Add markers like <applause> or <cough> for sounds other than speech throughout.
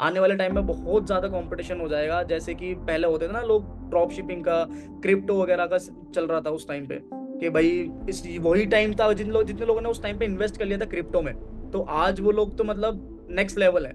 आने वाले टाइम में बहुत ज़्यादा कंपटीशन हो जाएगा जैसे कि पहले होते थे ना लोग ड्रॉप शिपिंग का क्रिप्टो वगैरह का चल रहा था उस टाइम पे कि भाई इस वही टाइम था जिन लोग जितने लोगों ने उस टाइम पे इन्वेस्ट कर लिया था क्रिप्टो में तो आज वो लोग तो मतलब नेक्स्ट लेवल है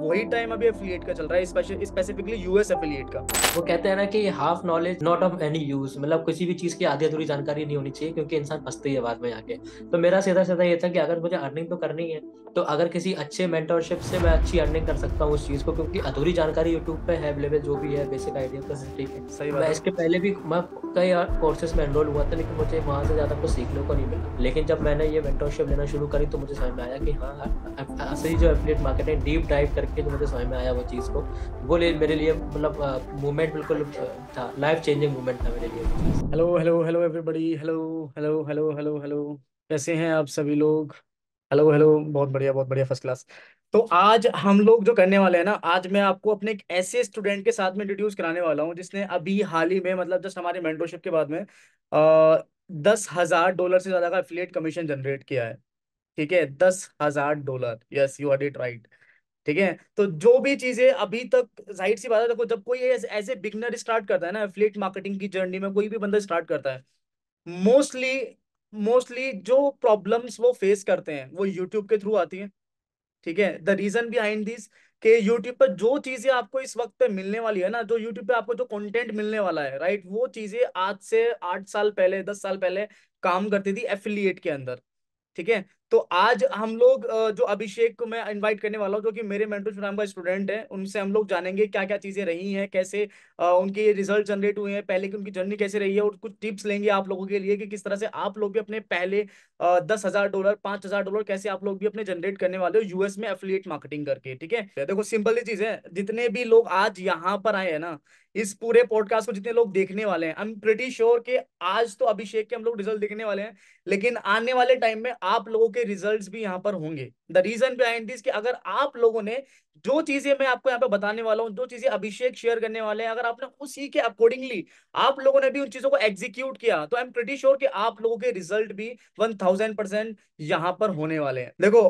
वही टाइम अभी एफिलिएट का चल रहा है स्पेसिफिकली यूएस एफिलिएट का वो कहते हैं ना कि half knowledge not of any use मतलब किसी भी चीज की आधी अधूरी जानकारी नहीं होनी चाहिए क्योंकि इंसान फंसते ही है बाद में आके तो मेरा सीधा सीधा ये था कि अगर मुझे अर्निंग तो करनी है तो अगर किसी अच्छे मेंटरशिप से मैं अच्छी अर्निंग कर सकता हूँ उस चीज को क्योंकि अधूरी जानकारी यूट्यूब पे है अवेलेबल जो भी है बेसिक आइडिया तो है ठीक है सही मैं इसके पहले भी मैं कई कोर्सेज में एनरोल हुआ था लेकिन मुझे वहाँ से ज़्यादा कुछ सीखने को नहीं मिला लेकिन जब मैंने ये मेंटरशिप लेना शुरू करी तो मुझे समझ में आया कि हाँ असली जो एफिलेट मार्केट है डीप डाइव कर करके जो मुझे समझ में आया वो चीज़ को वो ले मेरे लिए मतलब मूवमेंट बिल्कुल था लाइफ चेंजिंग मूवमेंट था मेरे लिए hello hello hello everybody hello hello hello hello hello कैसे हैं आप सभी लोग हेलो हेलो बहुत बढ़िया बहुत बढ़िया फर्स्ट क्लास तो आज हम लोग जो करने वाले हैं ना आज मैं आपको अपने एक ऐसे स्टूडेंट के साथ में इंट्रोड्यूस कराने वाला हूं जिसने अभी हाल ही में मतलब जस्ट हमारे मेंटरशिप के बाद में आ, दस हजार डॉलर से ज्यादा का एफिलिएट कमीशन जनरेट किया है ठीक है दस हजार dollar yes you are it right ठीक है तो जो भी चीजें अभी तक जाहिर सी बात है देखो जब कोई एज ए बिगनर स्टार्ट करता है ना एफिलेट मार्केटिंग की जर्नी में कोई भी बंदा स्टार्ट करता है मोस्टली मोस्टली जो प्रॉब्लम्स वो फेस करते हैं वो यूट्यूब के थ्रू आती है ठीक है द रीजन बिहाइंड दिस के यूट्यूब पर जो चीजें आपको इस वक्त पे मिलने वाली है ना जो यूट्यूब पे आपको जो कंटेंट मिलने वाला है राइट वो चीजें आज से आठ साल पहले दस साल पहले काम करती थी एफिलिएट के अंदर ठीक है तो आज हम लोग जो अभिषेक को मैं इनवाइट करने वाला हूँ जो मेरे मेंटो प्रोग्राम का स्टूडेंट है उनसे हम लोग जानेंगे क्या क्या चीज़ें रही हैं कैसे उनके रिजल्ट जनरेट हुए हैं पहले की उनकी जर्नी कैसे रही है और कुछ टिप्स लेंगे आप लोगों के लिए कि किस तरह से आप लोग भी अपने पहले दस हज़ार डॉलर पांच हज़ार डॉलर कैसे आप लोग भी अपने जनरेट करने वाले हो यूएस में एफिलियट मार्केटिंग करके ठीक है देखो सिंपल ही चीज़ है जितने भी लोग आज यहाँ पर आए हैं ना इस पूरे पॉडकास्ट को जितने लोग देखने वाले हैं आई एम प्रिटी श्योर कि आज तो अभिषेक के हम लोग रिजल्ट देखने वाले हैं लेकिन आने वाले टाइम में आप लोगों के रिजल्ट्स भी यहाँ पर होंगे द रीजन बिहाइंड दिस कि अगर आप लोगों ने जो चीजें मैं आपको यहाँ पे बताने वाला हूँ जो चीजें अभिषेक शेयर करने वाले हैं अगर आपने उसी के अकॉर्डिंगली आप लोगों ने भी उन चीजों को एग्जीक्यूट किया तो आई एम प्रिटी श्योर कि आप लोगों के रिजल्ट भी वन थाउजेंड परसेंट यहाँ पर होने वाले हैं देखो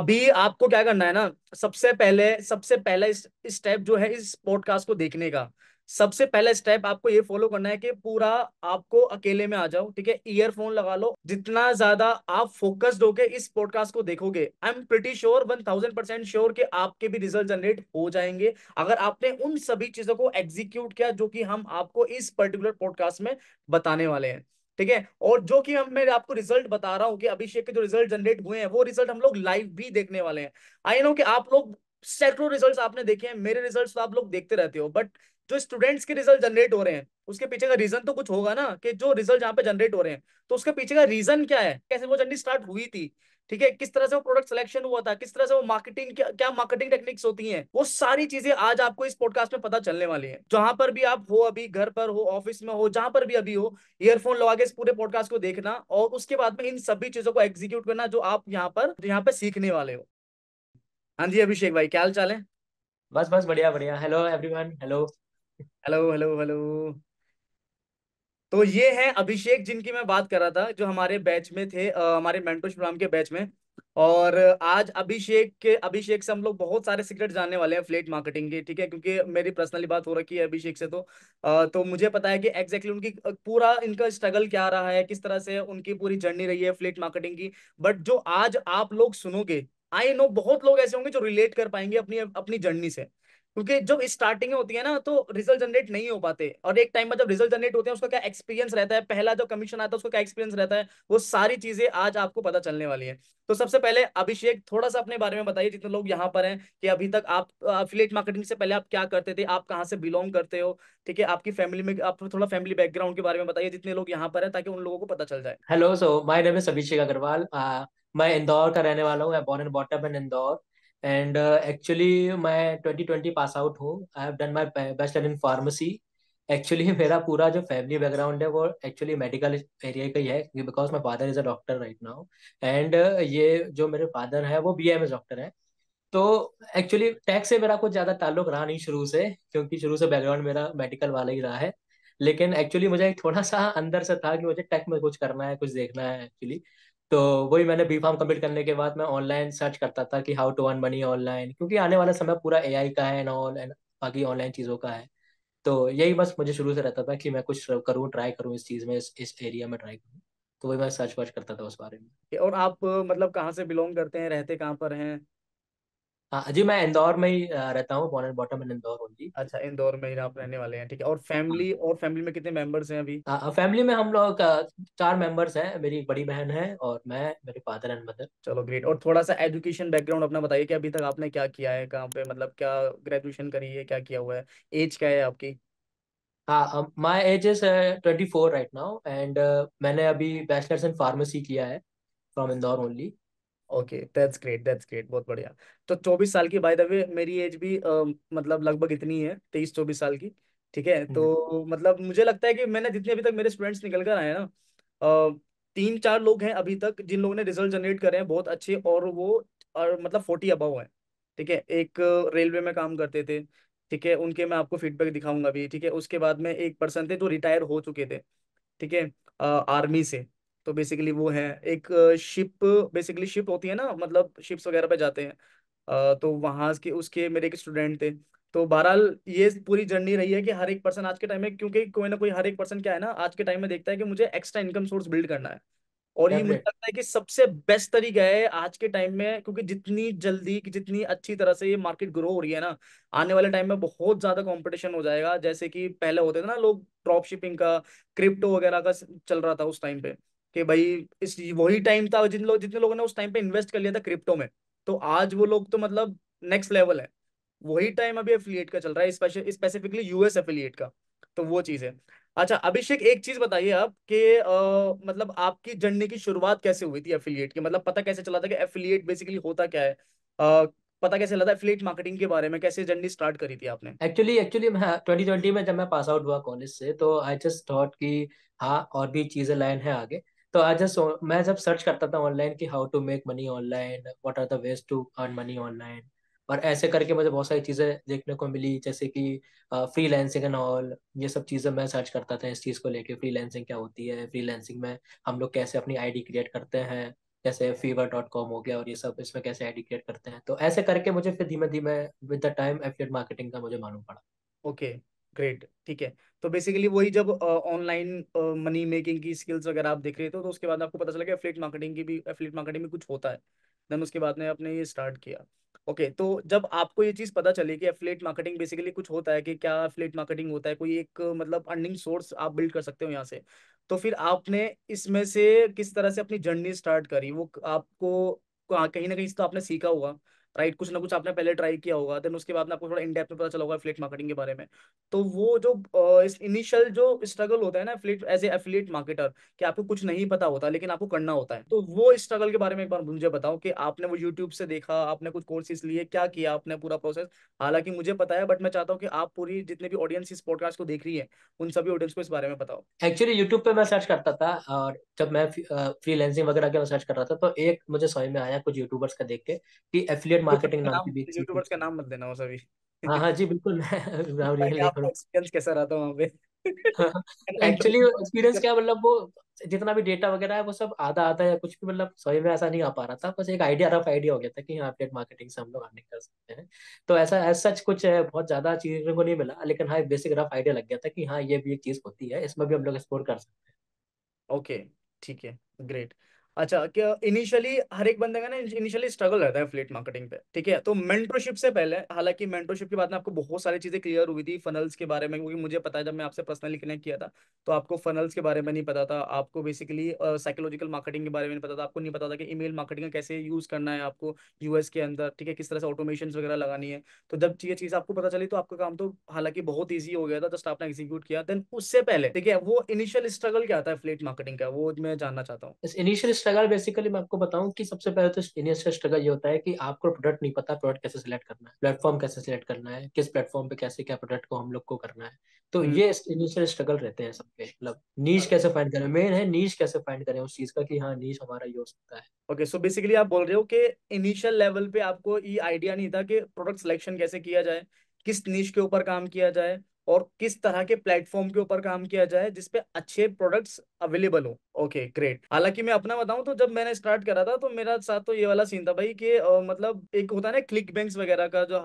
अभी आपको क्या करना है ना सबसे पहले सबसे पहला स्टेप जो है इस पॉडकास्ट को देखने का सबसे पहला स्टेप आपको ये फॉलो करना है कि पूरा आपको अकेले में आ जाओ ठीक है ईयरफोन लगा लो जितना ज्यादा आप फोकस्ड होके इस पॉडकास्ट को देखोगे I am pretty sure one thousand percent sure कि आपके भी रिजल्ट जनरेट हो जाएंगे अगर आपने उन सभी चीजों को एग्जीक्यूट किया जो कि हम आपको इस पर्टिकुलर पॉडकास्ट में बताने वाले हैं ठीक है और जो कि हम मैं आपको रिजल्ट बता रहा हूँ कि अभिषेक के जो रिजल्ट जनरेट हुए हैं वो रिजल्ट हम लोग लाइव भी देखने वाले हैं आई नो कि आप लोग सैकड़ों रिजल्ट्स आपने देखे हैं मेरे रिजल्ट्स तो आप लोग देखते रहते हो बट जो स्टूडेंट्स के रिजल्ट जनरेट हो रहे हैं उसके पीछे का रीजन तो कुछ होगा ना कि जो रिजल्ट यहाँ पे जनरेट हो रहे हैं तो उसके पीछे का रीजन क्या है कैसे वो जर्नी स्टार्ट हुई थी ठीक है किस तरह से वो प्रोडक्ट सिलेक्शन हुआ था किस तरह से वो मार्केटिंग क्या, क्या मार्केटिंग टेक्निक्स होती हैं वो सारी चीजें आज आपको इस पॉडकास्ट में पता चलने वाली है जहां पर भी आप हो अभी घर पर हो ऑफिस में हो जहां पर भी अभी हो ईयरफोन लगा के इस पूरे पॉडकास्ट को देखना और उसके बाद में इन सभी चीजों को एग्जीक्यूट करना जो आप यहाँ पर यहाँ पे सीखने वाले हो हाँ जी अभिषेक भाई क्या हाल चाल है बस बस बढ़िया बढ़िया hello everyone hello hello hello hello तो ये है अभिषेक जिनकी मैं बात कर रहा था जो हमारे बैच में थे आ, हमारे मेंटोश प्रोग्राम के बैच में और आज अभिषेक के अभिषेक से हम लोग बहुत सारे सीक्रेट जानने वाले हैं फ्लेट मार्केटिंग के ठीक है क्योंकि मेरी पर्सनली बात हो रखी है अभिषेक से तो आ, तो मुझे पता है कि एग्जैक्टली exactly उनकी पूरा इनका स्ट्रगल क्या रहा है किस तरह से उनकी पूरी जर्नी रही है फ्लेट मार्केटिंग की बट जो आज आप लोग सुनोगे आई नो बहुत लोग ऐसे होंगे जो रिलेट कर पाएंगे अपनी अपनी जर्नी से क्योंकि जब स्टार्टिंग होती है ना तो रिजल्ट जनरेट नहीं हो पाते और एक टाइम पर जब रिजल्ट जनरेट होते हैं उसका क्या एक्सपीरियंस रहता है पहला जो कमीशन आता है उसका क्या एक्सपीरियंस रहता है वो सारी चीजें आज आपको पता चलने वाली है तो सबसे पहले अभिषेक थोड़ा सा अपने बारे में बताइए जितने लोग यहाँ पर है कि अभी तक आप अफिलेट मार्केटिंग से पहले आप क्या करते थे आप कहाँ से बिलोंग करते हो ठीक है आपकी फैमिली में आप थोड़ा फैमिली बैकग्राउंड के बारे में बताइए जितने लोग यहाँ पर है ताकि उन लोगों को पता चल जाए hello so my name is Abhishek Agrawal मैं इंदौर का रहने वाला हूँ I born and brought up in Indore and actually uh, मैं ट्वेंटी ट्वेंटी पास आउट हूँ I have done my bachelor in pharmacy actually मेरा पूरा जो फैमिली बैकग्राउंड है वो एक्चुअली मेडिकल एरिया का ही है because my father is a doctor right now and ये जो मेरे फादर हैं वो बी एम एस डॉक्टर हैं तो एक्चुअली टैक्स से मेरा कुछ ज़्यादा ताल्लुक रहा नहीं शुरू से क्योंकि शुरू से बैकग्राउंड मेरा मेडिकल वाला ही रहा है लेकिन एक्चुअली मुझे थोड़ा सा अंदर से था कि मुझे टेक में कुछ करना है कुछ देखना है एक्चुअली तो वही मैंने बी फार्म कम्प्लीट करने के बाद मैं ऑनलाइन सर्च करता था कि how to earn money online क्योंकि आने वाला समय पूरा ए का है एंड ऑल एंड बाकी ऑनलाइन चीज़ों का है तो यही बस मुझे शुरू से रहता था कि मैं कुछ करूँ ट्राई करूँ इस चीज़ में इस, इस एरिया में ट्राई करूँ तो वही मैं सर्च वर्च करता था उस बारे में और आप मतलब कहाँ से बिलोंग करते हैं रहते कहाँ पर हैं हाँ, जी मैं इंदौर में ही रहता हूँ born and brought up in Indore only अच्छा इंदौर में ही आप रहने वाले हैं ठीक है और फैमिली हाँ। और फैमिली में कितने मेंबर्स हैं अभी फैमिली हाँ, में हम लोग चार मेंबर्स हैं मेरी एक बड़ी बहन है और मैं मेरे फादर एंड मदर चलो ग्रेट और थोड़ा सा एजुकेशन बैकग्राउंड अपना बताइए कि अभी तक आपने क्या किया है कहाँ पे मतलब क्या ग्रेजुएशन करी है क्या किया हुआ है एज क्या है आपकी हाँ my age is twenty four right now and मैंने अभी बैचलर्स इन फार्मेसी किया है from Indore only okay that's great that's great बहुत बढ़िया तो चौबीस साल की बाय द वे मेरी एज भी आ, मतलब लगभग इतनी है तेईस चौबीस साल की ठीक है हम्म, हम्म। तो मतलब मुझे लगता है कि मैंने जितने अभी तक मेरे स्टूडेंट्स निकल कर आए ना तीन चार लोग हैं अभी तक जिन लोगों ने रिजल्ट जनरेट करे हैं बहुत अच्छे और वो और मतलब फोर्टी अबव है ठीक है एक रेलवे में काम करते थे ठीक है उनके मैं आपको फीडबैक दिखाऊंगा अभी ठीक है उसके बाद में एक पर्सन थे जो रिटायर हो चुके थे ठीक है आर्मी से तो बेसिकली वो है एक शिप बेसिकली शिप होती है ना मतलब शिप्स वगैरह पे जाते हैं तो वहां के उसके मेरे एक स्टूडेंट थे तो बहरहाल ये पूरी जर्नी रही है कि हर एक पर्सन आज के टाइम में क्योंकि कोई ना कोई हर एक पर्सन क्या है ना आज के टाइम में देखता है कि मुझे एक्स्ट्रा इनकम सोर्स बिल्ड करना है और ये मुझे लगता है कि सबसे बेस्ट तरीका है आज के टाइम में क्योंकि जितनी जल्दी जितनी अच्छी तरह से ये मार्केट ग्रो हो रही है ना आने वाले टाइम में बहुत ज्यादा कंपटीशन हो जाएगा जैसे कि पहले होते थे ना लोग ड्रॉप शिपिंग का क्रिप्टो वगैरह का चल रहा था उस टाइम पे कि भाई इस वही टाइम था जिन लोग जितने लोगों ने उस टाइम पे इन्वेस्ट कर लिया था क्रिप्टो में तो आज वो लोग तो मतलब नेक्स्ट लेवल है वही टाइम अभी एफिलियट का चल रहा है स्पेशल स्पेसिफिकली यूएस एफिलियट का तो वो चीज़ है अच्छा अभिषेक एक चीज बताइए आप कि मतलब आपकी जर्नी की शुरुआत कैसे हुई थी एफिलियट की मतलब पता कैसे चला था कि एफिलियट बेसिकली होता क्या है आ, पता कैसे लगा एफिलिएट मार्केटिंग के बारे में कैसे जर्नी स्टार्ट करी थी आपने एक्चुअली एक्चुअली मैं ट्वेंटी ट्वेंटी में जब मैं पास आउट हुआ कॉलेज से तो आई जस्ट थॉट कि हाँ और भी चीजें लाइन है आगे तो आज जस्ट मैं जब सर्च करता था ऑनलाइन कि how to make money online what are the ways to earn money online और ऐसे करके मुझे बहुत सारी चीज़ें देखने को मिली जैसे कि फ्री लैंसिंग एंड ऑल ये सब चीज़ें मैं सर्च करता था इस चीज़ को लेके फ्री लैंसिंग क्या होती है फ्री लेंसिंग में हम लोग कैसे अपनी आईडी क्रिएट करते हैं जैसे फीवर डॉट कॉम हो गया और ये सब इसमें कैसे आईडी क्रिएट करते हैं तो ऐसे करके मुझे फिर धीमे धीमे with the time affiliate marketing का मुझे मालूम पड़ा ओके okay. ग्रेट ठीक है तो बेसिकली वही जब ऑनलाइन मनी मेकिंग की स्किल्स वगैरह आप देख रहे थे तो उसके बाद आपको पता चला कि एफिलेट मार्केटिंग की भी एफिलेट मार्केटिंग में कुछ होता है देन उसके बाद में आपने ये स्टार्ट किया ओके okay, तो जब आपको ये चीज़ पता चले कि एफिलेट मार्केटिंग बेसिकली कुछ होता है कि क्या एफिलेट मार्केटिंग होता है कोई एक मतलब अर्निंग सोर्स आप बिल्ड कर सकते हो यहाँ से तो फिर आपने इसमें से किस तरह से अपनी जर्नी स्टार्ट करी वो आपको हाँ, कहीं ना कहीं तो आपने सीखा हुआ राइट कुछ ना कुछ आपने पहले ट्राई किया होगा देन उसके बाद में आपको थोड़ा इन डेप्थ में पता चला होगा एफिलेट मार्केटिंग के बारे में तो वो जो इस इनिशियल जो स्ट्रगल होता है ना affiliate as a affiliate marketer कि आपको कुछ नहीं पता होता लेकिन आपको करना होता है तो वो स्ट्रगल के बारे में एक बार मुझे बताओ कि आपने वो यूट्यूब से देखा आपने कुछ कोर्सेज लिए क्या किया आपने पूरा प्रोसेस हालांकि मुझे पता है बट मैं चाहता हूँ कि आप पूरी जितने भी ऑडियंस इस पॉडकास्ट को देख रही है उन सभी ऑडियंस को इस बारे में बताओ एक्चुअली यूट्यूब पे मैं सर्च करता था और जब मैं फ्रीलेंसिंग वगैरह के सर्च कर रहा था तो एक मुझे समझ में आया कुछ यूट्यूबर्स का देख के कि मार्केटिंग नाम की बीच यूट्यूबर्स का नाम मत देना वो सभी हाँ हाँ जी बिल्कुल एक्सपीरियंस <laughs> कैसा रहा था वहाँ पे एक्चुअली हाँ, एक्सपीरियंस हाँ, <laughs> क्या मतलब वो जितना भी डेटा वगैरह है वो सब आधा आधा या कुछ भी मतलब सही में ऐसा नहीं आ पा रहा था बस एक आइडिया रफ आइडिया हो गया था कि हाँ अपडेट मार्केटिंग से हम लोग अर्निंग कर सकते हैं तो ऐसा एज सच कुछ है बहुत ज्यादा चीजों को नहीं मिला लेकिन हाँ बेसिक रफ आइडिया लग गया था कि हाँ ये भी एक चीज होती है इसमें भी हम लोग एक्सप्लोर कर सकते हैं ओके ठीक है ग्रेट अच्छा क्या इनिशियली हर एक बंदे का ना इनिशियली स्ट्रगल रहता है फ्लेट मार्केटिंग पे ठीक है तो मेंटरशिप से पहले हालांकि मेंटरशिप के बाद में आपको बहुत सारी चीजें क्लियर हुई थी फनल्स के बारे में क्योंकि मुझे पता है जब मैं आपसे पर्सनली कनेक्ट किया था तो आपको फनल्स के बारे में नहीं पता था आपको बेसिकली साइकोलॉजिकल मार्केटिंग के बारे में नहीं पता था आपको नहीं पता था कि ई मार्केटिंग का कैसे यूज करना है आपको यूएस के अंदर ठीक है किस तरह से ऑटोमेशन वगैरह लगानी है तो जब ये चीज आपको पता चली तो आपका काम तो हालांकि बहुत ईजी हो गया था जस्ट आपने एग्जीक्यूट किया देन उससे पहले ठीक है वो इनिशियल स्ट्रगल क्या आता है फ्लेट मार्केटिंग का वो मैं जानना चाहता हूँ इनिशियल स्ट्रगल बेसिकली मैं आपको बताऊं कि सबसे पहले तो इनिशियल स्ट्रगल ये होता है कि आपको प्रोडक्ट नहीं पता प्रोडक्ट कैसे सिलेक्ट करना है प्लेटफॉर्म कैसे सिलेक्ट करना है किस प्लेटफॉर्म पे कैसे क्या प्रोडक्ट को हम लोग को करना है तो हम्म। ये इनिशियल स्ट्रगल रहते हैं सबके मतलब नीच हाँ। कैसे फाइंड करें मेन है नीच कैसे फाइंड करें उस चीज का कि हाँ नीच हमारा ये हो सकता है ओके सो बेसिकली आप बोल रहे हो कि इनिशियल लेवल पे आपको ये आइडिया नहीं था कि प्रोडक्ट सिलेक्शन कैसे किया जाए किस नीच के ऊपर काम किया जाए और किस तरह के प्लेटफॉर्म के ऊपर काम किया जाए जिसपे अच्छे प्रोडक्ट्स अवेलेबल हो ओके ग्रेट हालांकि मैं अपना बताऊं तो जब मैंने स्टार्ट करा था तो मेरा साथ तो ये वाला सीन था भाई कि मतलब एक होता है ना क्लिक बैंक वगैरह का जो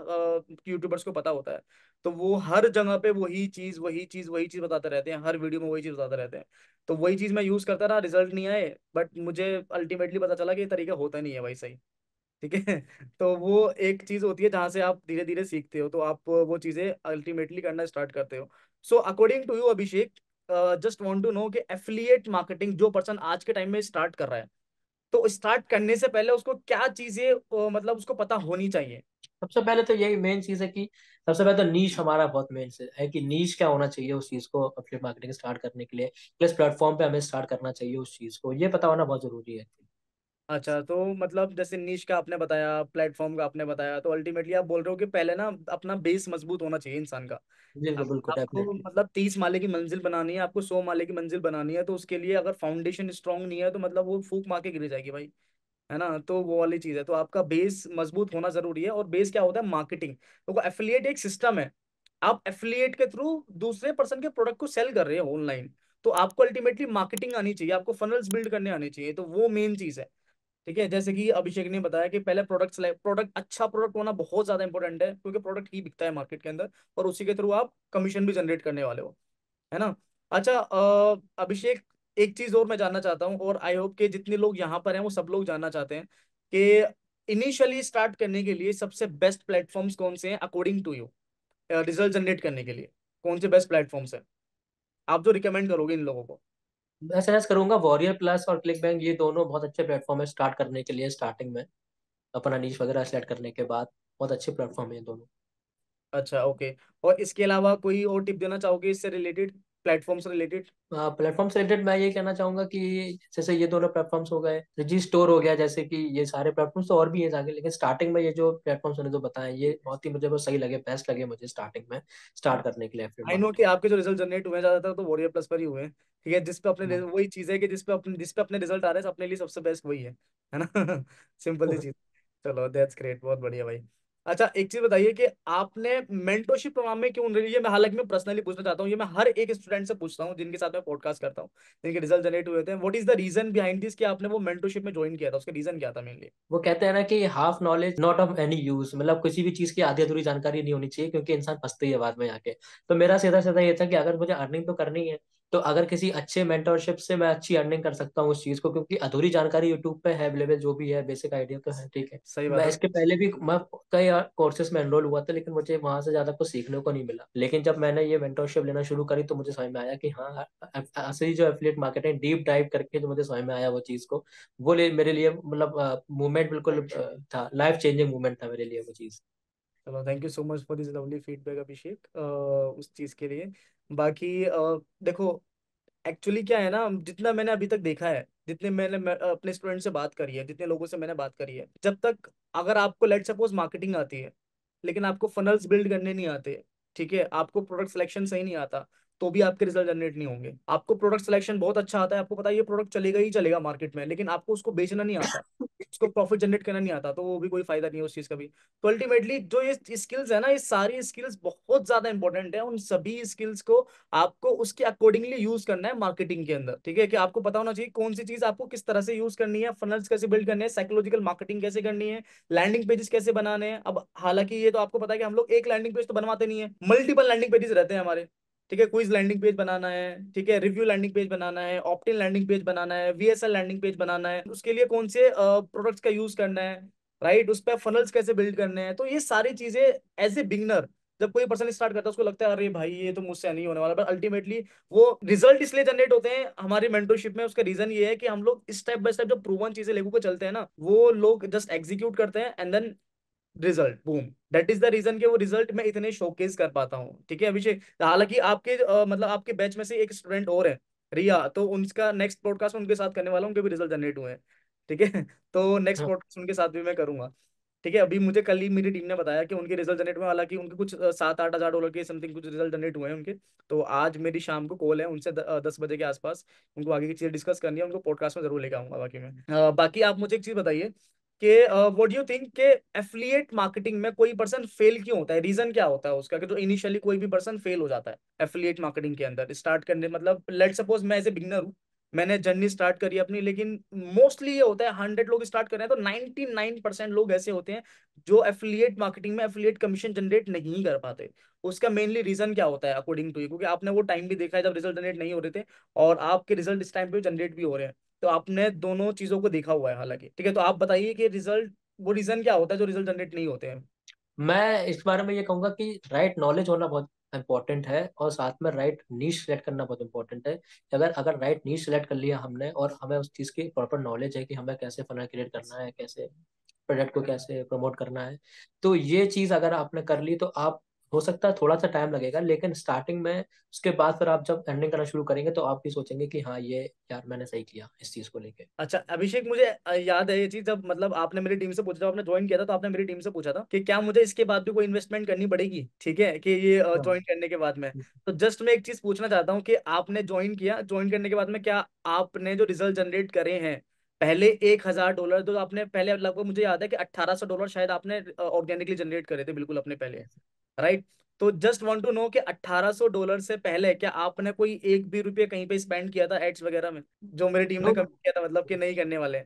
यूट्यूबर्स को पता होता है तो वो हर जगह पे वही चीज वही चीज वही चीज बताते रहते हैं हर वीडियो में वही चीज बताते रहते हैं तो वही चीज मैं यूज करता रहा रिजल्ट नहीं आए बट मुझे अल्टीमेटली पता चला कि ये तरीका होता नहीं है भाई सही ठीक है तो वो एक चीज होती है जहां से आप धीरे धीरे सीखते हो तो आप वो चीजें अल्टीमेटली करना स्टार्ट करते हो so according to you Abhishek just want to know कि एफिलिएट मार्केटिंग जो पर्सन आज के टाइम में स्टार्ट कर रहा है तो स्टार्ट करने से पहले उसको क्या चीजें मतलब उसको पता होनी चाहिए सबसे पहले तो यही मेन चीज है कि सबसे पहले तो नीच हमारा बहुत मेन है कि नीच क्या होना चाहिए उस चीज को अपने मार्केटिंग स्टार्ट करने के लिए प्लस प्लेटफॉर्म पे हमें स्टार्ट करना चाहिए उस चीज को ये पता होना बहुत जरूरी है अच्छा तो मतलब जैसे नीश का आपने बताया प्लेटफॉर्म का आपने बताया तो अल्टीमेटली आप बोल रहे हो कि पहले ना अपना बेस मजबूत होना चाहिए इंसान का बिल्कुल बिल्कुल आपको डेफिनेटली मतलब तीस माले की मंजिल बनानी है आपको सौ माले की मंजिल बनानी है तो उसके लिए अगर फाउंडेशन स्ट्रांग नहीं है तो मतलब वो फूक मार के गिर जाएगी भाई है ना तो वो वाली चीज है तो आपका बेस मजबूत होना जरूरी है और बेस क्या होता है मार्केटिंग देखो एफिलिएट एक सिस्टम है आप एफिलिएट के थ्रू दूसरे पर्सन के प्रोडक्ट को सेल कर रहे हो ऑनलाइन तो आपको अल्टीमेटली मार्केटिंग आनी चाहिए आपको फनल्स बिल्ड करने आने चाहिए तो वो मेन चीज है ठीक है जैसे कि अभिषेक ने बताया कि पहले प्रोडक्ट प्रोडक्ट अच्छा प्रोडक्ट होना बहुत ज्यादा इंपॉर्टेंट है क्योंकि प्रोडक्ट ही बिकता है मार्केट के अंदर और उसी के थ्रू आप कमीशन भी जनरेट करने वाले हो है ना अच्छा अभिषेक एक चीज और मैं जानना चाहता हूँ और आई होप के जितने लोग यहाँ पर हैं वो सब लोग जानना चाहते हैं कि इनिशियली स्टार्ट करने के लिए सबसे बेस्ट प्लेटफॉर्म कौन से हैं according to you result generate करने के लिए कौन से बेस्ट प्लेटफॉर्म्स हैं आप जो रिकमेंड करोगे इन लोगों को मैं सजेस्ट करूंगा वॉरियर प्लस और क्लिक बैंक ये दोनों बहुत अच्छे प्लेटफॉर्म है स्टार्ट करने के लिए स्टार्टिंग में अपना नीच वगैरह सेलेक्ट करने के बाद बहुत अच्छे प्लेटफॉर्म है ये दोनों अच्छा ओके और इसके अलावा कोई और टिप देना चाहोगे इससे रिलेटेड प्लेटफॉर्म से रिलेटेड हाँ प्लेटफॉर्म से रिलेटेड मैं ये कहना चाहूंगा कि जैसे ये दोनों प्लेटफॉर्म्स हो गए जी स्टोर हो गया जैसे कि ये सारे प्लेटफॉर्म्स तो और भी हैं आगे लेकिन स्टार्टिंग में ये जो प्लेटफॉर्म्स मैंने जो तो बताया ये बहुत ही मुझे बहुत सही लगे बेस्ट लगे मुझे स्टार्टिंग में स्टार्ट हाँ। करने के लिए आई नो कि आपके जो रिजल्ट जनरेट हुए ज्यादातर तो वॉरियर प्लस पर ही हुए ठीक है जिसपे अपने हाँ। वही चीज है कि जिसपे अपने जिसपे अपने रिजल्ट आ रहे हैं अपने लिए सबसे बेस्ट वही है है ना सिंपल <laughs> सी चीज चलो दैट्स ग्रेट बहुत बढ़िया भाई अच्छा एक चीज बताइए कि आपने मेंटोरशिप प्रोग्राम में क्यों ये मैं हालांकि मैं पर्सनली पूछना चाहता हूँ ये मैं हर एक स्टूडेंट से पूछता हूँ जिनके साथ मैं पॉडकास्ट करता हूँ जिनके रिजल्ट जनरेट हुए थे what is the reason behind this कि आपने वो मेंटोरशिप में ज्वाइन किया था उसका रीजन क्या था मेनली वो कहते हैं ना कि half knowledge not of any use मतलब किसी भी चीज की आधी अधूरी जानकारी नहीं होनी चाहिए क्योंकि इंसान फंसते ही है बाद में आके तो मेरा सीधा सीधा ये था कि अगर मुझे अर्निंग तो करनी है तो अगर किसी अच्छे मेंटरशिप से मैं अच्छी अर्निंग कर सकता हूँ उस चीज को क्योंकि अधूरी जानकारी यूट्यूब पे है अवेलेबल जो भी है बेसिक आइडिया तो है ठीक है सही बात मैं इसके पहले भी मैं कई कोर्सेज में एनरोल हुआ था लेकिन मुझे वहां से ज्यादा कुछ सीखने को नहीं मिला लेकिन जब मैंने ये मेंटरशिप लेना शुरू करी तो मुझे समझ में आया कि हाँ असली जो एफिलेट मार्केटिंग डीप डाइव करके जो तो मुझे समझ में आया वो चीज को वो मेरे लिए मतलब मूवमेंट बिल्कुल था लाइफ चेंजिंग मूवमेंट था मेरे लिए वो चीज चलो thank you so much for this lovely feedback Abhishek उस चीज़ के लिए बाकी आ, देखो एक्चुअली क्या है ना जितना मैंने अभी तक देखा है जितने मैंने मैं, अपने स्टूडेंट से बात करी है जितने लोगों से मैंने बात करी है जब तक अगर आपको लेट सपोज मार्केटिंग आती है लेकिन आपको फनल्स बिल्ड करने नहीं आते ठीक है आपको प्रोडक्ट सिलेक्शन सही नहीं आता तो भी आपके रिजल्ट जनरेट नहीं होंगे आपको प्रोडक्ट सिलेक्शन बहुत अच्छा आता है आपको पता है ये प्रोडक्ट चलेगा ही चलेगा मार्केट में लेकिन आपको उसको बेचना नहीं आता उसको प्रॉफिट जनरेट करना नहीं आता तो वो भी कोई फायदा नहीं है उस चीज का भी तो अल्टीमेटली जो ये स्किल्स है ना ये सारी स्किल्स बहुत ज्यादा इंपॉर्टेंट है उन सभी स्किल्स को आपको उसके अकॉर्डिंगली यूज करना है मार्केटिंग के अंदर ठीक है कि आपको पता होना चाहिए कौन सी चीज आपको किस तरह से यूज करनी है फनल्स कैसे बिल्ड करने हैं साइकोलॉजिकल मार्केटिंग कैसे करनी है लैंडिंग पेजेस कैसे बनाने हैं अब हालांकि ये तो आपको पता है कि हम लोग एक लैंडिंग पेज तो बनवाते नहीं है मल्टीपल लैंडिंग पेजेस रहते हैं हमारे ठीक है क्विज लैंडिंग पेज बनाना है ठीक है रिव्यू लैंडिंग पेज बनाना है ऑप्टिन लैंडिंग पेज बनाना है वीएसएल लैंडिंग पेज बनाना है उसके लिए कौन से प्रोडक्ट्स का यूज करना है राइट उस पर फनल्स कैसे बिल्ड करने हैं तो ये सारी चीजें एज ए बिगनर जब कोई पर्सन स्टार्ट करता है उसको लगता है अरे भाई ये तो मुझसे नहीं होने वाला बट अल्टीमेटली वो रिजल्ट इसलिए जनरेट होते हैं हमारी मेंटरशिप में उसका रीजन ये है कि हम लोग स्टेप बाय स्टेप जो प्रूवन चीजें लेकर चलते हैं ना वो लोग जस्ट एग्जीक्यूट करते हैं and then result boom that is the reason के वो रिजल्ट मैं इतने शोकेस कर पाता हूँ ठीक है अभिषेक हालांकि आपके uh, मतलब आपके बैच में से एक स्टूडेंट और है रिया तो उनका नेक्स्ट पॉडकास्ट उनके साथ करने वाला हूँ उनके भी रिजल्ट जनरेट हुए हैं ठीक है <laughs> तो नेक्स्ट पॉडकास्ट हाँ। उनके साथ भी मैं करूंगा ठीक है अभी मुझे कल ही मेरी टीम ने बताया कि उनके रिजल्ट जनरेट हुए हालांकि उनके कुछ सात आठ हजार डॉलर के समथिंग कुछ रिजल्ट जनरेट हुए हैं उनके तो आज मेरी शाम को कॉल है उनसे द, दस बजे के आसपास उनको आगे की चीज़ डिस्कस करनी है उनको पॉडकास्ट में जरूर लेकर आऊंगा बाकी मैं आ, बाकी आप मुझे एक चीज़ बताइए कि व्हाट डू यू थिंक के एफिलिएट मार्केटिंग में कोई पर्सन फेल क्यों होता है रीजन क्या होता है उसका कि जो इनिशियली कोई भी पर्सन फेल हो जाता है एफिलिएट मार्केटिंग के अंदर स्टार्ट करने मतलब लेट सपोज मैं एज ए बिगनर हूँ मैंने जर्नी स्टार्ट करी अपनी लेकिन मोस्टली ये होता है हंड्रेड लोग स्टार्ट कर रहे हैं तो नाइनटी नाइन परसेंट लोग ऐसे होते हैं जो एफिलिएट मार्केटिंग में एफिलिएट कमीशन जनरेट नहीं कर पाते उसका मेनली रीजन क्या होता है अकॉर्डिंग टू यू क्योंकि आपने वो टाइम भी देखा है जब रिजल्ट जनरेट नहीं हो रहे थे और आपके रिजल्ट इस टाइम पे जनरेट भी हो रहे हैं तो आपने दोनों चीजों को देखा हुआ है हालांकि ठीक है तो आप बताइए कि रिजल्ट वो रीजन क्या होता है जो रिजल्ट जनरेट नहीं होते हैं मैं इस बारे में ये कहूंगा कि राइट नॉलेज होना बहुत इंपॉर्टेंट है और साथ में राइट नीच सेलेक्ट करना बहुत इंपॉर्टेंट है अगर अगर राइट नीच सेलेक्ट कर लिया हमने और हमें उस चीज़ की प्रॉपर नॉलेज है कि हमें कैसे फनल क्रिएट करना है कैसे प्रोडक्ट को कैसे प्रमोट करना है तो ये चीज़ अगर आपने कर ली तो आप हो सकता है थोड़ा सा टाइम लगेगा लेकिन स्टार्टिंग में उसके बाद फिर आप जब अर्निंग करना शुरू करेंगे तो आप भी सोचेंगे कि हाँ ये यार मैंने सही किया इस चीज को लेके अच्छा अभिषेक मुझे याद है ये चीज जब मतलब आपने मेरी टीम से पूछा था आपने ज्वाइन किया था तो आपने मेरी टीम से पूछा था कि क्या मुझे इसके बाद भी कोई इन्वेस्टमेंट करनी पड़ेगी ठीक है कि ये ज्वाइन हाँ। करने के बाद में हम्म। तो जस्ट मैं एक चीज पूछना चाहता हूँ कि आपने ज्वाइन किया ज्वाइन करने के बाद में क्या आपने जो रिजल्ट जनरेट करे हैं पहले एक हजार डॉलर तो आपने पहले लगभग मुझे याद है कि अट्ठारह सौ डॉलर शायद आपने ऑर्गेनिकली जनरेट करे थे बिल्कुल अपने पहले राइट तो जस्ट वांट टू नो कि 1800 डॉलर से पहले क्या आपने कोई एक भी रुपये कहीं पे स्पेंड किया था एड्स वगैरह में जो मेरी टीम ने कमिट किया था मतलब कि नहीं करने वाले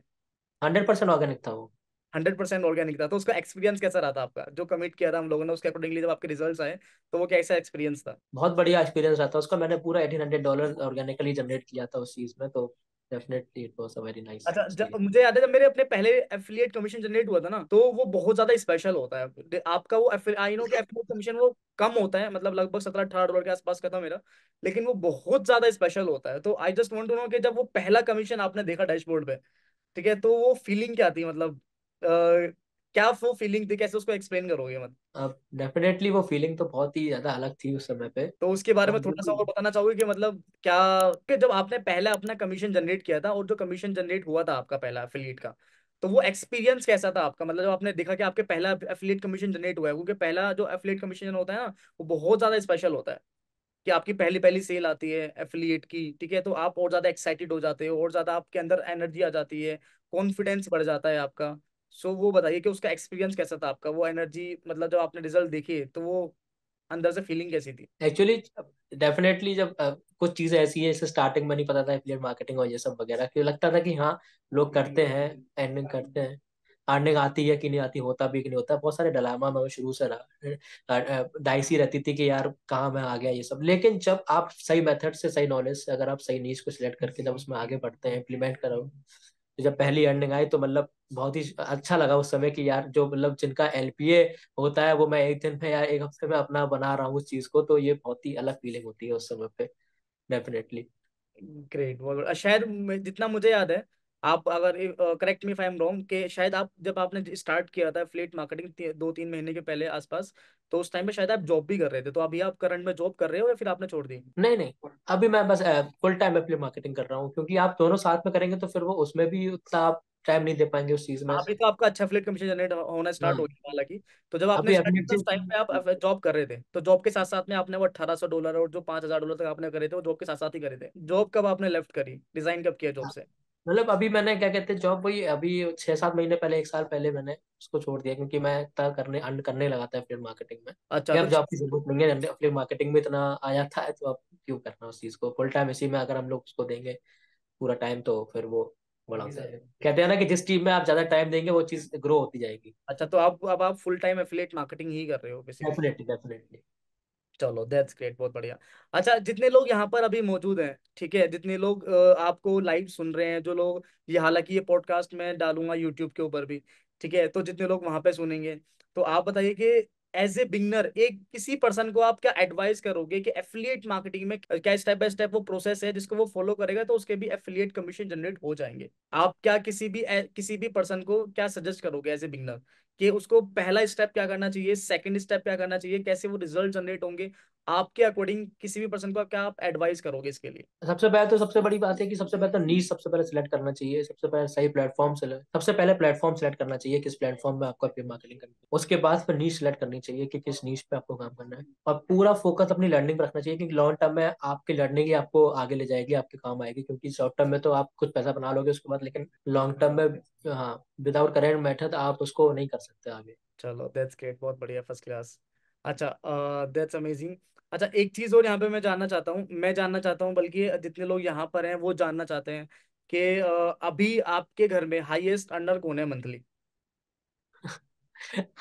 हंड्रेड परसेंट ऑर्गेनिक था वो हंड्रेड परसेंट ऑर्गेनिक था तो उसका एक्सपीरियंस कैसा रहा था आपका जो कमिट किया था हम लोगों ने उसके अकॉर्डिंगली जब आपके रिजल्ट्स आए तो वो कैसा एक्सपीरियंस था बहुत बढ़िया एक्सपीरियंस रहा था उसका मैंने पूरा eighteen hundred dollar organically generate किया था उस चीज में तो definitely it was a very nice अच्छा मुझे याद है जब मेरे अपने पहले एफिलिएट कमीशन जनरेट हुआ था ना तो वो बहुत ज्यादा स्पेशल होता है आपका वो आई नो कि एफिलिएट कमीशन वो कम होता है मतलब लगभग डॉलर के आसपास का था मेरा लेकिन वो बहुत ज्यादा स्पेशल होता है तो I just want to know कि जब वो पहला कमीशन आपने देखा डैशबोर्ड पे ठीक है तो वो फीलिंग क्या थी मतलब क्या वो फीलिंग थी कैसे उसको एक्सप्लेन करोगे मत अब डेफिनेटली वो फीलिंग तो बहुत ही ज्यादा अलग थी उस समय पे तो उसके बारे में थोड़ा सा और बताना चाहोगे कि मतलब क्या कि जब आपने पहला अपना कमीशन जनरेट किया था और जो कमीशन जनरेट हुआ था आपका पहला एफिलिएट का तो वो एक्सपीरियंस कैसा था आपका मतलब जब आपने देखा कि आपके पहला एफिलिएट कमीशन जनरेट हुआ है क्योंकि पहला जो एफिलिएट कमीशन होता है ना वो बहुत ज्यादा स्पेशल होता है कि आपकी पहली पहली सेल आती है एफिलिएट की ठीक है तो आप और ज्यादा एक्साइटेड हो जाते हो और ज्यादा आपके अंदर एनर्जी आ जाती है कॉन्फिडेंस बढ़ जाता है आपका सो वो बताइए कि उसका एक्सपीरियंस कैसा था आपका वो एनर्जी मतलब जब आपने रिजल्ट देखे तो वो अंदर से फीलिंग कैसी थी एक्चुअली डेफिनेटली जब uh, कुछ चीजें ऐसी है जैसे स्टार्टिंग में नहीं पता था एफिलिएट मार्केटिंग और ये सब वगैरह क्यों लगता था कि हाँ लोग हम्म, करते हैं अर्निंग हम्म, हम्म। करते हैं अर्निंग आती है कि नहीं आती होता भी कि नहीं होता बहुत सारे डलामा में शुरू से रहा डाइसी रहती थी कि यार कहाँ मैं आ गया ये सब लेकिन जब आप सही मेथड से सही नॉलेज से अगर आप सही नीच को सिलेक्ट करके जब उसमें आगे बढ़ते हैं इम्प्लीमेंट करो जब पहली अर्निंग आई तो मतलब बहुत ही अच्छा लगा उस समय कि यार जो मतलब जिनका एल होता है वो मैं एक दिन में या एक हफ्ते में अपना बना रहा हूँ उस चीज को तो ये बहुत ही अलग फीलिंग होती है उस समय पे डेफिनेटली ग्रेट बहुत शायद जितना मुझे याद है आप अगर correct me I am wrong कि शायद आप जब आपने स्टार्ट किया था फ्लेट मार्केटिंग दो तीन महीने के पहले आसपास तो उस टाइम पे शायद आप जॉब भी कर रहे थे तो अभी आप करंट में जॉब कर रहे हो या फिर आपने छोड़ दी नहीं नहीं अभी मैं बस फुल टाइम अपनी मार्केटिंग कर रहा हूँ क्योंकि आप दोनों साथ में करेंगे तो फिर वो उसमें भी उतना आप टाइम नहीं दे पाएंगे उस चीज में अभी तो आपका अच्छा एफिलिएट कमीशन जनरेट होना स्टार्ट हम्म। हो गया हालांकि तो जब आपने उस टाइम पे आप जॉब कर रहे थे तो जॉब के साथ साथ में आपने वो 1800 डॉलर और जो हजार डॉलर तक आपने करे थे वो जॉब के साथ साथ ही करे थे जॉब कब आपने लेफ्ट करी डिजाइन कब किया जॉब हाँ। से मतलब अभी मैंने क्या कहते हैं जॉब वही अभी छह सात महीने पहले एक साल पहले मैंने उसको छोड़ दिया क्योंकि मैं तय करने अंड करने लगा था एफिलिएट मार्केटिंग में अच्छा यार जॉब तो की जरूरत नहीं है एफिलिएट मार्केटिंग में इतना आया था तो अब क्यों करना उस चीज को फुल टाइम इसी में अगर हम लोग उसको देंगे पूरा टाइम तो फिर वो बड़ा हो जाएगा कहते हैं ना कि जिस टीम में आप ज्यादा टाइम देंगे वो चीज ग्रो होती जाएगी अच्छा तो आप अब आप फुल टाइम एफिलिएट मार्केटिंग ही कर रहे हो बेसिकली डेफिनेटली डेफिनेटली चलो दैट्स ग्रेट बहुत बढ़िया अच्छा जितने लोग यहाँ पर अभी मौजूद हैं ठीक है जितने लोग आपको लाइव सुन रहे हैं जो लोग ये हालांकि ये पॉडकास्ट मैं डालूंगा यूट्यूब के ऊपर भी ठीक है तो जितने लोग वहां पे सुनेंगे तो आप बताइए कि एज ए बिगनर एक किसी पर्सन को आप क्या एडवाइस करोगे कि एफिलिएट मार्केटिंग में क्या स्टेप बाय स्टेप वो प्रोसेस है जिसको वो फॉलो करेगा तो उसके भी एफिलिएट कमीशन जनरेट हो जाएंगे आप क्या किसी भी किसी भी पर्सन को क्या सजेस्ट करोगे एज ए बिगनर कि उसको पहला स्टेप क्या करना चाहिए सेकंड स्टेप क्या करना चाहिए कैसे वो रिजल्ट जनरेट होंगे आपके अकॉर्डिंग किसी भी पर्सन को क्या आप एडवाइस करोगे इसके लिए सबसे पहले तो सबसे बड़ी बात है कि सबसे पहले तो नीच सबसे पहले सिलेक्ट करना चाहिए सबसे पहले सही प्लेटफॉर्म सबसे पहले प्लेटफॉर्म सेलेक्ट करना चाहिए किस प्लेटफॉर्म में आपको अपनी मार्केटिंग करनी है उसके बाद फिर नीच सेलेक्ट करनी चाहिए कि किस नीच पे आपको काम करना है और पूरा फोकस अपनी लर्निंग पर रखना चाहिए क्योंकि लॉन्ग टर्म में आपकी लर्निंग ही आपको आगे ले जाएगी आपके काम आएगी क्योंकि शॉर्ट टर्म में तो आप कुछ पैसा बना लोगे उसके बाद लेकिन लॉन्ग टर्म में हाँ विदाउट करेंट मेथड आप उसको नहीं कर सकते आगे चलो दैट्स ग्रेट बहुत बढ़िया फर्स्ट क्लास अच्छा दैट्स अमेजिंग अच्छा एक चीज और यहाँ पे मैं जानना चाहता हूँ मैं जानना चाहता हूँ बल्कि जितने लोग यहाँ पर हैं वो जानना चाहते हैं कि अभी आपके घर में हाईएस्ट अंडर कौन है मंथली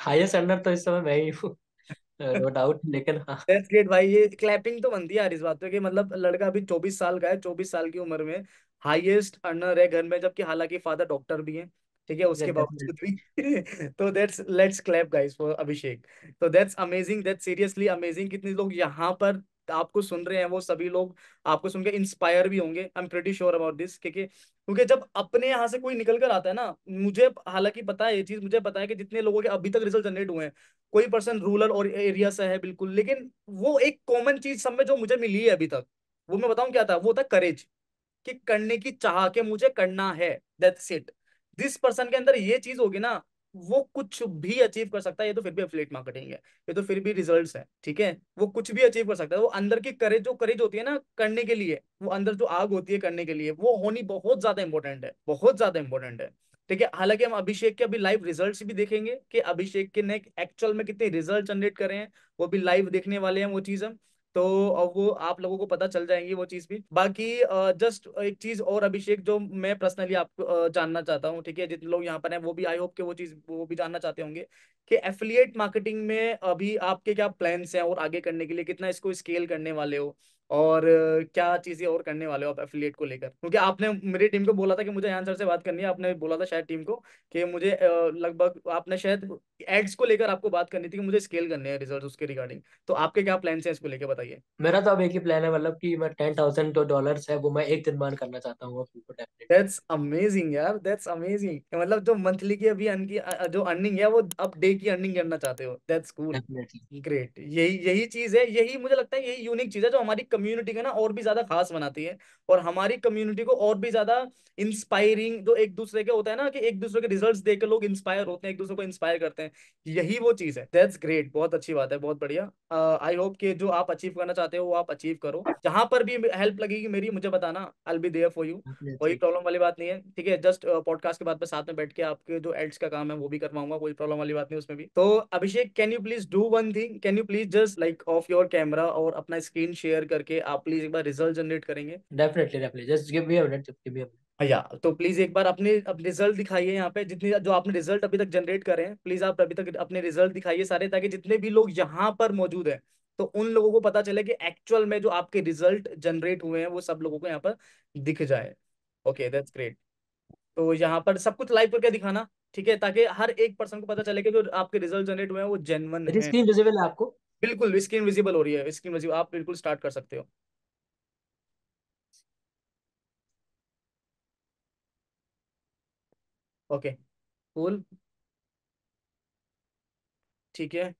हाईएस्ट अंडर तो इस समय मैं ही हूँ नो <laughs> डाउट लेकिन हाँ दैट्स ग्रेट भाई ये क्लैपिंग तो बनती है इस बात पे कि मतलब लड़का अभी चौबीस साल का है चौबीस साल की उम्र में हाईएस्ट अर्नर है घर में जबकि हालांकि फादर डॉक्टर भी हैं ठीक है उसके बावजूद भी <laughs> तो that's let's clap guys for Abhishek तो that's amazing that's seriously amazing कितने लोग यहाँ पर आपको सुन रहे हैं वो सभी लोग आपको सुनकर इंस्पायर भी होंगे I am pretty sure about this क्योंकि क्योंकि जब अपने यहाँ से कोई निकल कर आता है ना मुझे हालांकि पता है ये चीज मुझे पता है कि जितने लोगों के अभी तक रिजल्ट जनरेट हुए हैं कोई पर्सन रूरल और एरिया से है बिल्कुल लेकिन वो एक कॉमन चीज सब में जो मुझे मिली है अभी तक वो मैं बताऊँ क्या था वो था करेज कि करने की चाह के मुझे करना है दैट्स इट जिस पर्सन के अंदर ये चीज होगी ना वो कुछ भी अचीव कर सकता है ये तो फिर भी एफिलेट मार्केटिंग है ये तो फिर भी रिजल्ट्स है ठीक है वो कुछ भी अचीव कर सकता है वो अंदर की करेज जो करेज होती है ना करने के लिए वो अंदर जो आग होती है करने के लिए वो होनी बहुत ज्यादा इंपॉर्टेंट है बहुत ज्यादा इंपॉर्टेंट है ठीक है हालांकि हम अभिषेक के अभी लाइव रिजल्ट्स भी देखेंगे कि अभिषेक के ने एक्चुअल में कितने रिजल्ट जनरेट करे हैं वो भी लाइव देखने वाले हैं वो चीज हम तो वो आप लोगों को पता चल जाएंगी वो चीज भी बाकी जस्ट एक चीज और अभिषेक जो मैं पर्सनली आपको जानना चाहता हूँ ठीक है जितने लोग यहाँ पर हैं वो भी आई होप के वो चीज वो भी जानना चाहते होंगे कि एफिलिएट मार्केटिंग में अभी आपके क्या प्लान्स हैं और आगे करने के लिए कितना इसको स्केल करने वाले हो और क्या चीजें और करने वाले हो आप एफिलियट को लेकर क्योंकि आपने मेरी टीम को बोला था कि मुझे आंसर से बात करनी है आपने बोला था शायद टीम को कि मुझे लगभग आपने शायद एड्स को लेकर आपको बात करनी थी कि मुझे स्केल करने हैं रिजल्ट उसके रिगार्डिंग तो आपके क्या प्लान है इसको लेकर बताइए मेरा तो अब एक ही प्लान है मतलब की मैं टेन थाउजेंड जो डॉलर है वो मैं एक दिन मान करना चाहता हूँ दैट्स अमेजिंग यार दैट्स अमेजिंग मतलब जो मंथली की अभी जो अर्निंग है वो अब डे की अर्निंग करना चाहते हो दैट्स कूल ग्रेट यही यही चीज है यही मुझे लगता है यही यूनिक चीज है जो हमारी कम्युनिटी का ना और भी ज्यादा खास बनाती है और हमारी कम्युनिटी को और भी ज्यादा इंस्पायरिंग जो एक दूसरे के होता है ना कि एक दूसरे के रिजल्ट देख लोग इंस्पायर होते हैं एक दूसरे को इंस्पायर करते हैं यही वो चीज है दैट्स ग्रेट बहुत अच्छी बात है बहुत बढ़िया आई होप के जो आप अचीव करना चाहते हो वो आप अचीव करो जहां पर भी हेल्प लगेगी मेरी मुझे बताना I be there for you कोई प्रॉब्लम वाली बात नहीं है ठीक है जस्ट पॉडकास्ट के बाद में साथ में बैठ के आपके जो एड्स का काम है वो भी करवाऊंगा कोई प्रॉब्लम वाली बात नहीं उसमें भी तो Abhishek can you please do one thing can you please just like off your camera और अपना स्क्रीन शेयर करके करके आप प्लीज एक बार रिजल्ट जनरेट करेंगे definitely definitely just give me a minute give me a minute या तो प्लीज एक बार अपने रिजल्ट दिखाइए यहाँ पे जितने जो आपने रिजल्ट अभी तक जनरेट करे हैं प्लीज आप अभी तक अपने रिजल्ट दिखाइए सारे ताकि जितने भी लोग यहाँ पर मौजूद हैं तो उन लोगों को पता चले कि एक्चुअल में जो आपके रिजल्ट जनरेट हुए हैं वो सब लोगों को यहाँ पर दिख जाए ओके दैट्स ग्रेट तो यहाँ पर सब कुछ लाइव करके दिखाना ठीक है ताकि हर एक पर्सन को पता चले कि जो आपके रिजल्ट जनरेट हुए हैं वो जेनवन है आपको बिल्कुल स्क्रीन विजिबल हो रही है स्क्रीन विजिबल आप बिल्कुल स्टार्ट कर सकते हो ओके कूल ठीक है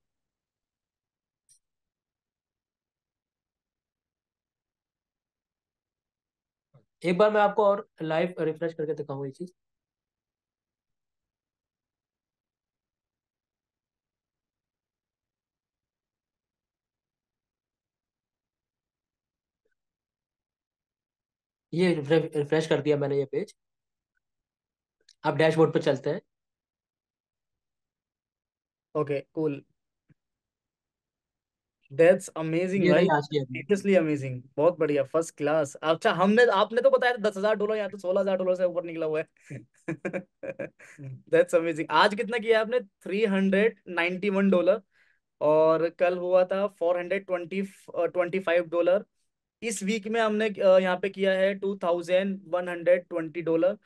एक बार मैं आपको और लाइव रिफ्रेश करके दिखाऊंगा ये चीज ये रिफ्रेश कर दिया मैंने ये पेज आप डैशबोर्ड पर चलते हैं ओके कूल दैट्स अमेजिंग भाई सीरियसली अमेजिंग बहुत बढ़िया फर्स्ट क्लास अच्छा हमने आपने तो बताया दस हजार डॉलर यहाँ तो सोलह हजार डॉलर से ऊपर निकला हुआ है दैट्स <laughs> अमेजिंग आज कितना किया आपने three hundred ninety one dollar और कल हुआ था four hundred twenty twenty five dollar इस वीक में हमने यहाँ पे किया है two thousand one hundred twenty dollar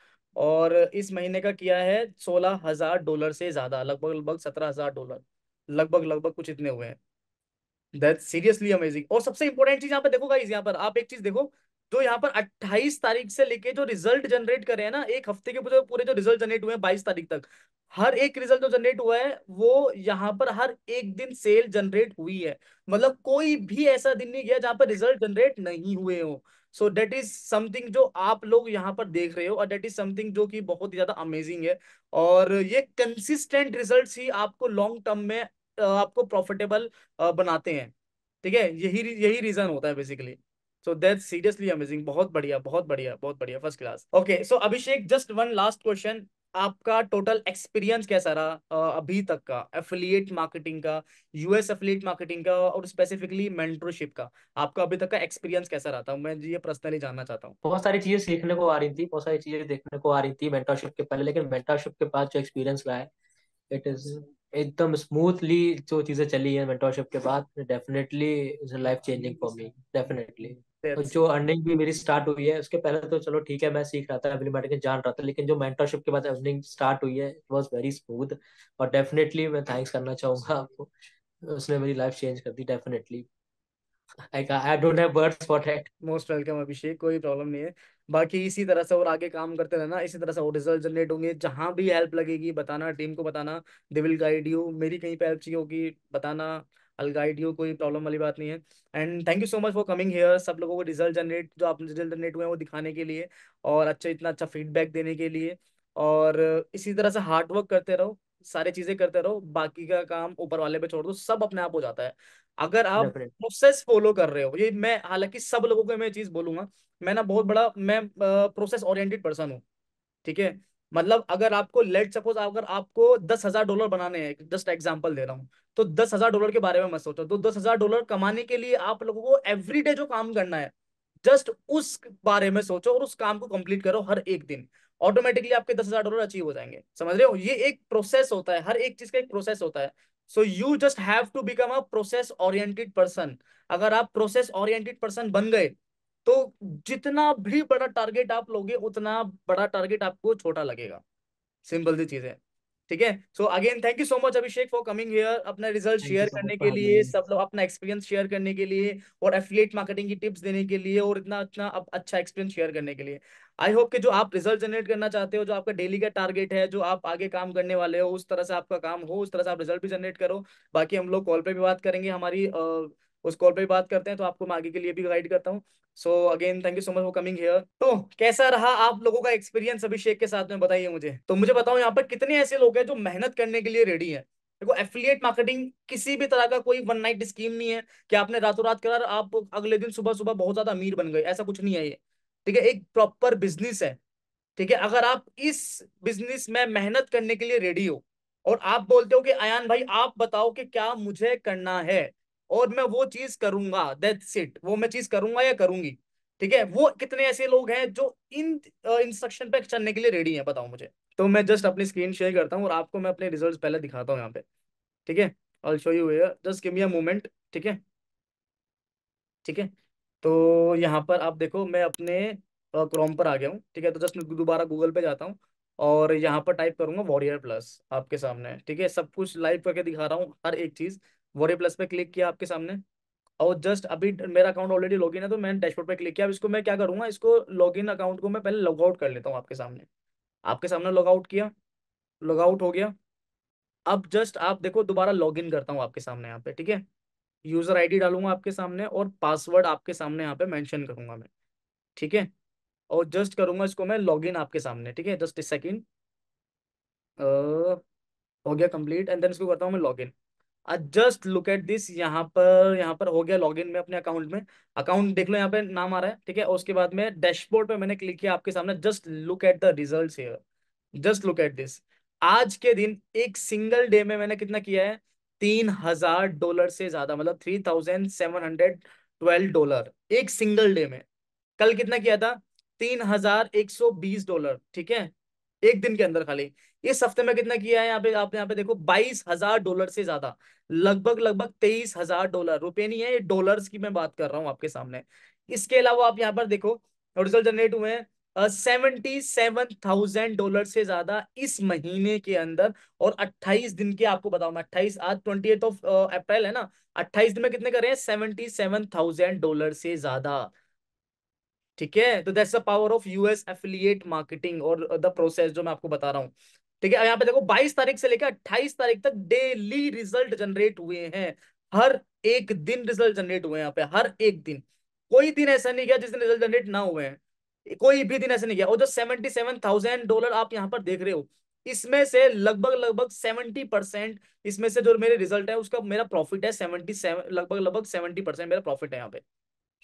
और इस महीने का किया है सोलह हजार डॉलर से ज्यादा लगभग लगभग सत्रह हजार डॉलर लगभग लगभग कुछ इतने हुए हैं दैट सीरियसली अमेजिंग और सबसे इंपॉर्टेंट चीज यहाँ पे देखो गाइज यहाँ पर आप एक चीज देखो जो तो यहाँ पर 28 तारीख से लेके जो रिजल्ट जनरेट करे हैं ना एक हफ्ते के पूरे पूरे जो रिजल्ट जनरेट हुए हैं 22 तारीख तक हर एक रिजल्ट जो जनरेट हुआ है वो यहाँ पर हर एक दिन सेल जनरेट हुई है मतलब कोई भी ऐसा दिन नहीं गया जहाँ पर रिजल्ट जनरेट नहीं हुए हो सो डेट इज समथिंग जो आप लोग यहाँ पर देख रहे हो और डेट इज समथिंग जो कि बहुत ही ज्यादा अमेजिंग है और ये कंसिस्टेंट रिजल्ट ही आपको लॉन्ग टर्म में आपको प्रॉफिटेबल बनाते हैं ठीक है यही यही रीजन होता है basically so that seriously amazing बहुत बढ़िया बहुत बढ़िया बहुत बढ़िया first class okay so Abhishek just one last question आपका टोटल एक्सपीरियंस कैसा रहा अभी तक का एफिलिएट मार्केटिंग का यूएस एफिलिएट मार्केटिंग का और स्पेसिफिकली मेंटरशिप का आपका अभी तक का एक्सपीरियंस कैसा रहा था मैं ये पर्सनली जानना चाहता हूँ बहुत सारी चीजें सीखने को आ रही थी बहुत सारी चीजें देखने को आ रही थी मेंटरशिप के पहले लेकिन मेंटरशिप के बाद जो एक्सपीरियंस रहा है इट इज एकदम स्मूथली जो चीजें चली है मेंटरशिप के बाद definitely is life changing for me definitely जो अर्निंग भी मेरी स्टार्ट हुई है उसके पहले तो चलो ठीक है मैं सीख रहा था एफिलिएट जान रहा था लेकिन जो मेंटरशिप के बाद अर्निंग स्टार्ट हुई है इट वाज वेरी स्मूथ और डेफिनेटली मैं थैंक्स करना चाहूंगा आपको उसने मेरी लाइफ चेंज कर दी डेफिनेटली आई का I don't have words for that most welcome Abhishek कोई प्रॉब्लम नहीं है बाकी इसी तरह से और आगे काम करते रहना इसी तरह से और रिजल्ट जनरेट होंगे जहां भी हेल्प लगेगी बताना टीम को बताना दे विल गाइड यू मेरी कहीं पे हेल्प चाहिए होगी बताना आई गाइड यू कोई प्रॉब्लम वाली बात नहीं है and thank you so much for coming here सब लोगों को रिजल्ट जनरेट जो आपने रिजल्ट जनरेट हुए हैं वो दिखाने के लिए और अच्छा इतना अच्छा फीडबैक देने के लिए और इसी तरह से हार्ड वर्क करते रहो सारी चीजें करते रहो बाकी का काम ऊपर वाले पे छोड़ दो सब अपने आप हो जाता है अगर आप प्रोसेस फॉलो कर रहे हो ये मैं हालांकि सब लोगों को मैं चीज बोलूंगा मैं ना बहुत बड़ा मैं प्रोसेस ओरिएंटेड पर्सन हूँ ठीक है मतलब अगर आपको लेट सपोज अगर आपको दस हजार डॉलर बनाने हैं जस्ट एग्जाम्पल दे रहा हूँ तो दस हजार डॉलर के बारे में मत सोचो तो दस हजार डॉलर कमाने के लिए आप लोगों को एवरी डे जो काम करना है जस्ट उस बारे में सोचो और उस काम को कंप्लीट करो हर एक दिन ऑटोमेटिकली आपके दस हजार डॉलर अचीव हो जाएंगे समझ रहे हो ये एक प्रोसेस होता है हर एक चीज का एक प्रोसेस होता है so you just have to become a process oriented person अगर आप प्रोसेस ओरियंटेड पर्सन बन गए तो जितना भी बड़ा टारगेट आप लोगे उतना बड़ा टारगेट आपको छोटा लगेगा सिंपल सी चीज है ठीक है so again thank you so much Abhishek for coming here अपना रिजल्ट शेयर करने के लिए सब लोग अपना एक्सपीरियंस शेयर करने के लिए और एफिलेट मार्केटिंग की टिप्स देने के लिए और इतना इतना अच्छा एक्सपीरियंस शेयर करने के लिए आई होप कि जो आप रिजल्ट जनरेट करना चाहते हो जो आपका डेली का टारगेट है जो आप आगे काम करने वाले हो उस तरह से आपका काम हो उस तरह से आप रिजल्ट भी जनरेट करो बाकी हम लोग कॉल पे भी बात करेंगे हमारी उस कॉल पे भी बात करते हैं तो आपको मैं आगे के लिए भी गाइड करता हूँ so again thank you so much for coming here तो कैसा रहा आप लोगों का एक्सपीरियंस अभिषेक के साथ में बताइए मुझे तो मुझे बताओ यहाँ पर कितने ऐसे लोग हैं जो मेहनत करने के लिए रेडी है देखो एफिलियट मार्केटिंग किसी भी तरह का कोई वन नाइट स्कीम नहीं है कि आपने रातों रात करा आप अगले दिन सुबह सुबह बहुत ज्यादा अमीर बन गए ऐसा कुछ नहीं है ये ठीक है एक प्रॉपर बिजनेस है ठीक है अगर आप इस बिजनेस में मेहनत करने के लिए रेडी हो और आप बोलते हो कि आयान भाई आप बताओ कि क्या मुझे करना है और मैं वो चीज करूंगा दैट्स इट वो मैं चीज करूंगा या करूंगी ठीक है वो कितने ऐसे लोग हैं जो इन इंस्ट्रक्शन पे चलने के लिए रेडी है बताओ मुझे तो मैं जस्ट अपनी स्क्रीन शेयर करता हूँ और आपको मैं अपने रिजल्ट पहले दिखाता हूँ यहाँ पे ठीक है I show you just give me a moment ठीक है ठीक है तो यहाँ पर आप देखो मैं अपने क्रोम पर आ गया हूँ ठीक है तो जस्ट दोबारा गूगल पे जाता हूँ और यहाँ पर टाइप करूंगा वॉरियर प्लस आपके सामने ठीक है सब कुछ लाइव करके दिखा रहा हूँ हर एक चीज वोरे प्लस पे क्लिक किया आपके सामने और जस्ट अभी मेरा अकाउंट ऑलरेडी लॉगिन है तो मैंने डैशबोर्ड पे क्लिक किया अब इसको मैं क्या करूंगा इसको लॉगिन अकाउंट को मैं पहले लॉगआउट कर लेता हूँ आपके सामने आपके सामने लॉगआउट किया लॉगआउट हो गया अब जस्ट आप देखो दोबारा लॉगिन करता हूँ आपके सामने यहाँ पे ठीक है यूजर आईडी डालूंगा आपके सामने और पासवर्ड आपके सामने यहाँ पे मेंशन करूंगा मैं ठीक है और जस्ट करूंगा इसको मैं इन आपके सामने ठीक है जस्ट ए सेकेंड हो गया कंप्लीट एंड देन इसको करता हूँ मैं login just look at this यहाँ पर यहाँ पर हो गया लॉगिन में अपने अकाउंट में अकाउंट देख लो यहाँ पे नाम आ रहा है ठीक है उसके बाद में डैशबोर्ड पे मैंने क्लिक किया आपके सामने just look at the result just look at this आज के दिन एक सिंगल डे में मैंने कितना किया है तीन हजार डॉलर से ज्यादा मतलब three thousand seven hundred twelve dollar एक सिंगल डे में कल कितना किया था तीन हजार एक सौ बीस डॉलर ठीक है एक दिन के अंदर खाली इस हफ्ते में कितना किया है यहाँ पे आप यहाँ पे देखो बाईस हजार डॉलर से ज्यादा लगभग लगभग तेईस हजार डॉलर रुपये नहीं है ये डॉलर्स की मैं बात कर रहा हूँ आपके सामने इसके अलावा आप यहाँ पर देखो रिजल्ट जनरेट हुए हैं सेवेंटी सेवन थाउजेंड डॉलर से ज्यादा इस महीने के अंदर और अट्ठाईस दिन के आपको बताऊ मैं अट्ठाईस आज ट्वेंटी एट ऑफ अप्रैल है ना अट्ठाईस दिन में कितने कर रहे हैं सेवेंटी सेवन थाउजेंड डॉलर से ज्यादा ठीक है तो that's the power of US affiliate marketing और द प्रोसेस जो मैं आपको बता रहा हूँ ठीक है यहाँ पे देखो 22 तारीख से लेकर 28 तारीख तक डेली रिजल्ट जनरेट हुए हैं हर एक दिन रिजल्ट जनरेट हुए हैं यहाँ पे हर एक दिन कोई दिन ऐसा नहीं गया जिस दिन रिजल्ट जनरेट ना हुए हैं कोई भी दिन ऐसा नहीं गया और जो सेवेंटी सेवन थाउजेंड डॉलर आप यहाँ पर देख रहे हो इसमें से लगभग लगभग सेवेंटी परसेंट इसमें से जो मेरे रिजल्ट है उसका मेरा प्रॉफिट है सेवेंटी सेवन लगभग लगभग सेवेंटी परसेंट मेरा प्रॉफिट है यहाँ पे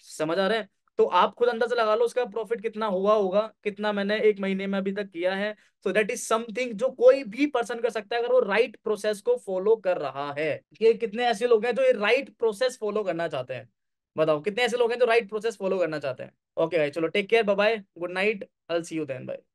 समझ आ रहा है तो आप खुद अंदाजा लगा लो उसका प्रॉफिट कितना हुआ होगा कितना मैंने एक महीने में अभी तक किया है सो दैट इज समथिंग जो कोई भी पर्सन कर सकता है अगर वो राइट प्रोसेस को फॉलो कर रहा है ये कितने ऐसे लोग हैं जो ये राइट प्रोसेस फॉलो करना चाहते हैं बताओ कितने ऐसे लोग हैं जो राइट प्रोसेस फॉलो करना चाहते हैं ओके okay, भाई चलो take care bye good night अल सी यू देन बाय